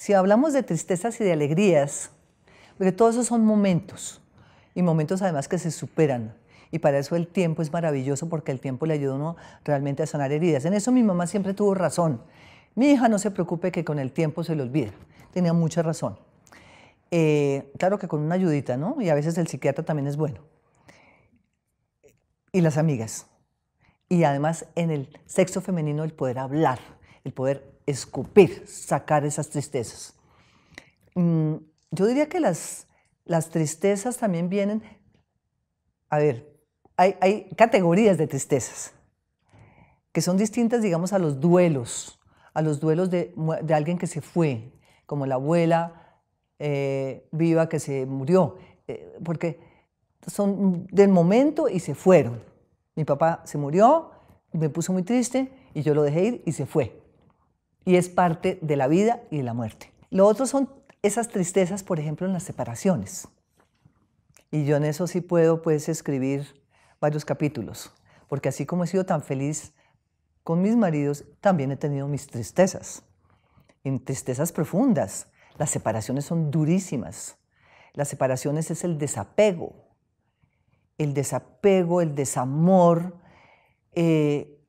Si hablamos de tristezas y de alegrías, porque todos esos son momentos, y momentos además que se superan. Y para eso el tiempo es maravilloso porque el tiempo le ayuda uno realmente a sanar heridas. En eso mi mamá siempre tuvo razón. Mi hija no se preocupe que con el tiempo se le olvida. Tenía mucha razón. Eh, claro que con una ayudita, ¿no? Y a veces el psiquiatra también es bueno. Y las amigas. Y además en el sexo femenino el poder hablar, el poder escupir, sacar esas tristezas. Mm, yo diría que las, tristezas también vienen, a ver, hay, categorías de tristezas que son distintas, digamos, a los duelos, a los duelos de, alguien que se fue, como la abuela eh, viva que se murió, eh, porque son del momento y se fueron. Mi papá se murió, me puso muy triste y yo lo dejé ir y se fue y es parte de la vida y de la muerte. Lo otro son esas tristezas, por ejemplo, en las separaciones. Y yo en eso sí puedo pues escribir varios capítulos, porque así como he sido tan feliz con mis maridos, también he tenido mis tristezas, tristezas profundas. Las separaciones son durísimas. Las separaciones es el desapego, el desapego, el desamor, eh,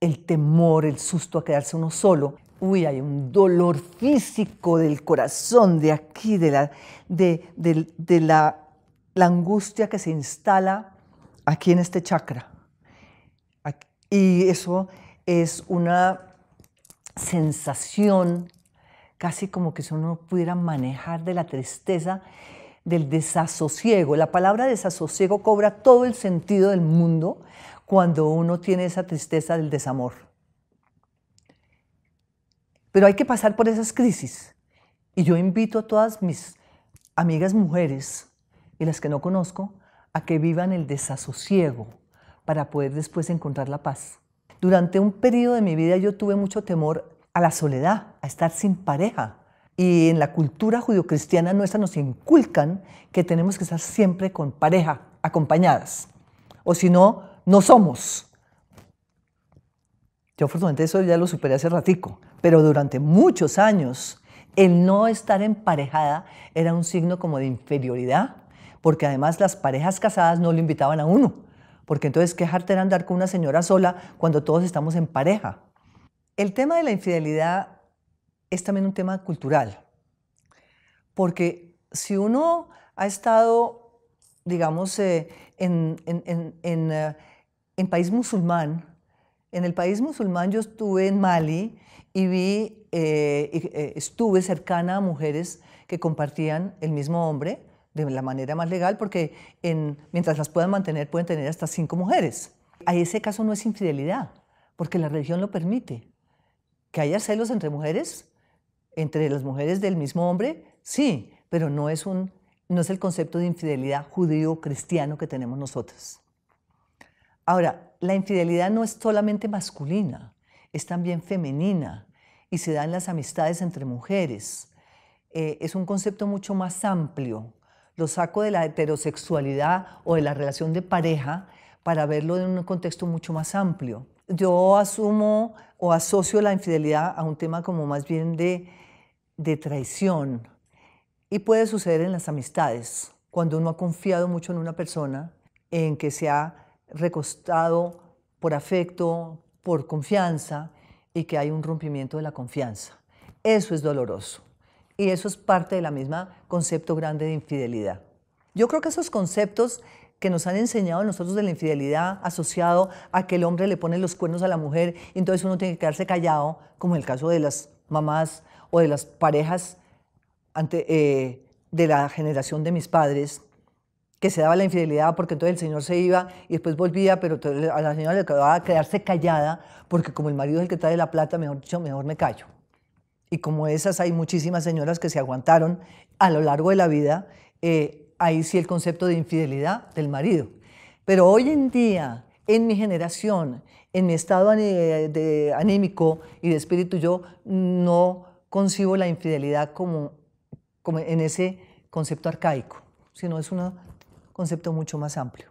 el temor, el susto a quedarse uno solo. Uy, hay un dolor físico del corazón, de aquí, de la, de, la, angustia que se instala aquí en este chakra. y eso es una sensación casi como que si uno pudiera manejar de la tristeza, del desasosiego. La palabra desasosiego cobra todo el sentido del mundo cuando uno tiene esa tristeza del desamor. Pero hay que pasar por esas crisis. Y yo invito a todas mis amigas mujeres y las que no conozco a que vivan el desasosiego para poder después encontrar la paz. Durante un periodo de mi vida yo tuve mucho temor a la soledad, a estar sin pareja. Y en la cultura judio-cristiana nuestra nos inculcan que tenemos que estar siempre con pareja, acompañadas. O si no, no somos. Yo afortunadamente eso ya lo superé hace ratico, pero durante muchos años el no estar emparejada era un signo como de inferioridad, porque además las parejas casadas no lo invitaban a uno, porque entonces quejarte era andar con una señora sola cuando todos estamos en pareja. El tema de la infidelidad es también un tema cultural, porque si uno ha estado, digamos, eh, en, eh, en país musulmán. En el país musulmán yo estuve en Mali y vi, eh, eh, estuve cercana a mujeres que compartían el mismo hombre de la manera más legal, porque mientras las puedan mantener pueden tener hasta cinco mujeres. A ese caso no es infidelidad, porque la religión lo permite. Que haya celos entre mujeres, entre las mujeres del mismo hombre, sí, pero no es, un, no es el concepto de infidelidad judío-cristiano que tenemos nosotras. Ahora, la infidelidad no es solamente masculina, es también femenina y se da en las amistades entre mujeres. Eh, es un concepto mucho más amplio. Lo saco de la heterosexualidad o de la relación de pareja para verlo en un contexto mucho más amplio. Yo asumo o asocio la infidelidad a un tema como más bien de, de traición y puede suceder en las amistades, cuando uno ha confiado mucho en una persona, en que se ha recostado por afecto, por confianza y que hay un rompimiento de la confianza. Eso es doloroso y eso es parte de la misma concepto grande de infidelidad. Yo creo que esos conceptos que nos han enseñado nosotros de la infidelidad asociado a que el hombre le pone los cuernos a la mujer y entonces uno tiene que quedarse callado, como el caso de las mamás o de las parejas ante, eh, de la generación de mis padres, que se daba la infidelidad porque entonces el señor se iba y después volvía, pero a la señora le quedaba quedarse callada porque como el marido es el que trae la plata, mejor dicho, mejor me callo. Y como esas hay muchísimas señoras que se aguantaron a lo largo de la vida, eh, ahí sí el concepto de infidelidad del marido. Pero hoy en día, en mi generación, en mi estado de anímico y de espíritu, yo no concibo la infidelidad como, como en ese concepto arcaico, sino es una concepto mucho más amplio.